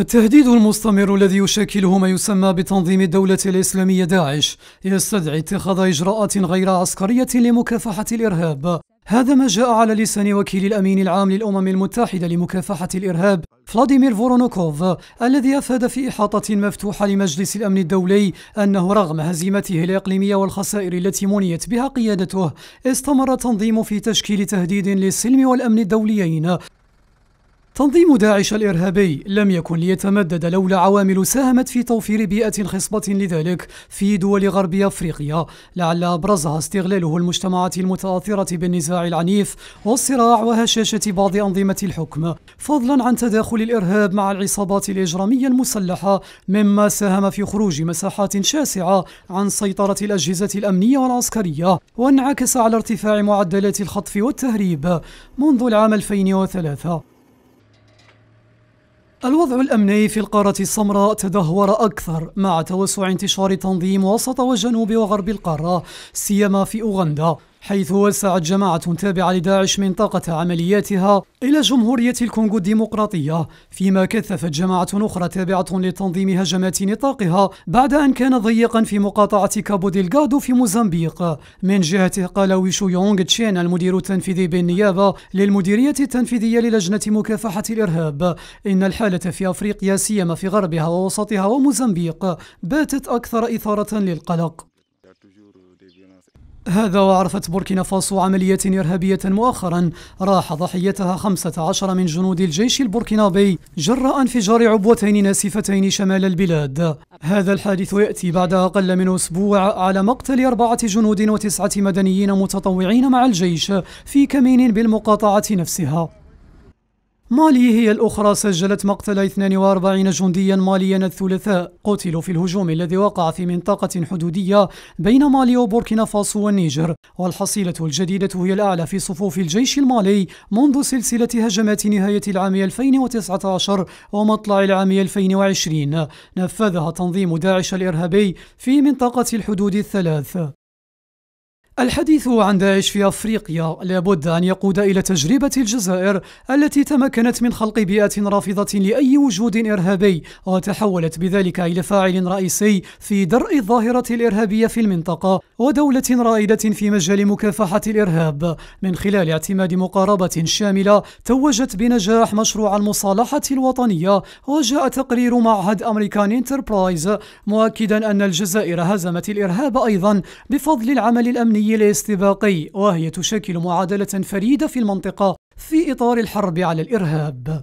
التهديد المستمر الذي يشكله ما يسمى بتنظيم الدولة الإسلامية داعش يستدعي اتخاذ إجراءات غير عسكرية لمكافحة الإرهاب هذا ما جاء على لسان وكيل الأمين العام للأمم المتحدة لمكافحة الإرهاب فلاديمير فورونوكوف الذي أفاد في إحاطة مفتوحة لمجلس الأمن الدولي أنه رغم هزيمته الإقليمية والخسائر التي منيت بها قيادته استمر التنظيم في تشكيل تهديد للسلم والأمن الدوليين تنظيم داعش الإرهابي لم يكن ليتمدد لولا عوامل ساهمت في توفير بيئة خصبة لذلك في دول غرب أفريقيا لعل أبرزها استغلاله المجتمعات المتآثرة بالنزاع العنيف والصراع وهشاشة بعض أنظمة الحكم فضلا عن تداخل الإرهاب مع العصابات الإجرامية المسلحة مما ساهم في خروج مساحات شاسعة عن سيطرة الأجهزة الأمنية والعسكرية وانعكس على ارتفاع معدلات الخطف والتهريب منذ العام 2003 الوضع الأمني في القارة السمراء تدهور أكثر مع توسع انتشار تنظيم وسط وجنوب وغرب القارة سيما في أوغندا حيث وسعت جماعة تابعة لداعش منطقة عملياتها إلى جمهورية الكونغو الديمقراطية فيما كثفت جماعة أخرى تابعة لتنظيم هجمات نطاقها بعد أن كان ضيقا في مقاطعة كابو ديلغادو في موزمبيق من جهته قال ويشو يونغ تشين المدير التنفيذي بالنيابة للمديرية التنفيذية للجنة مكافحة الإرهاب إن الحالة في أفريقيا سيما في غربها ووسطها وموزمبيق باتت أكثر إثارة للقلق هذا وعرفت بوركينا فاسو عملية إرهابية مؤخرا راح ضحيتها 15 من جنود الجيش البوركينابي جراء انفجار عبوتين ناسفتين شمال البلاد هذا الحادث يأتي بعد أقل من أسبوع على مقتل أربعة جنود وتسعة مدنيين متطوعين مع الجيش في كمين بالمقاطعة نفسها مالي هي الأخرى سجلت مقتل 42 جنديا ماليا الثلاثاء قتلوا في الهجوم الذي وقع في منطقة حدودية بين مالي وبوركينا فاسو والنيجر والحصيلة الجديدة هي الأعلى في صفوف الجيش المالي منذ سلسلة هجمات نهاية العام 2019 ومطلع العام 2020 نفذها تنظيم داعش الإرهابي في منطقة الحدود الثلاث الحديث عن داعش في افريقيا لابد ان يقود الى تجربه الجزائر التي تمكنت من خلق بيئه رافضه لاي وجود ارهابي وتحولت بذلك الى فاعل رئيسي في درء الظاهره الارهابيه في المنطقه ودوله رائده في مجال مكافحه الارهاب من خلال اعتماد مقاربه شامله توجت بنجاح مشروع المصالحه الوطنيه وجاء تقرير معهد امريكان انتربرايز مؤكدا ان الجزائر هزمت الارهاب ايضا بفضل العمل الامني الاستباقي وهي تشكل معادلة فريدة في المنطقة في إطار الحرب على الإرهاب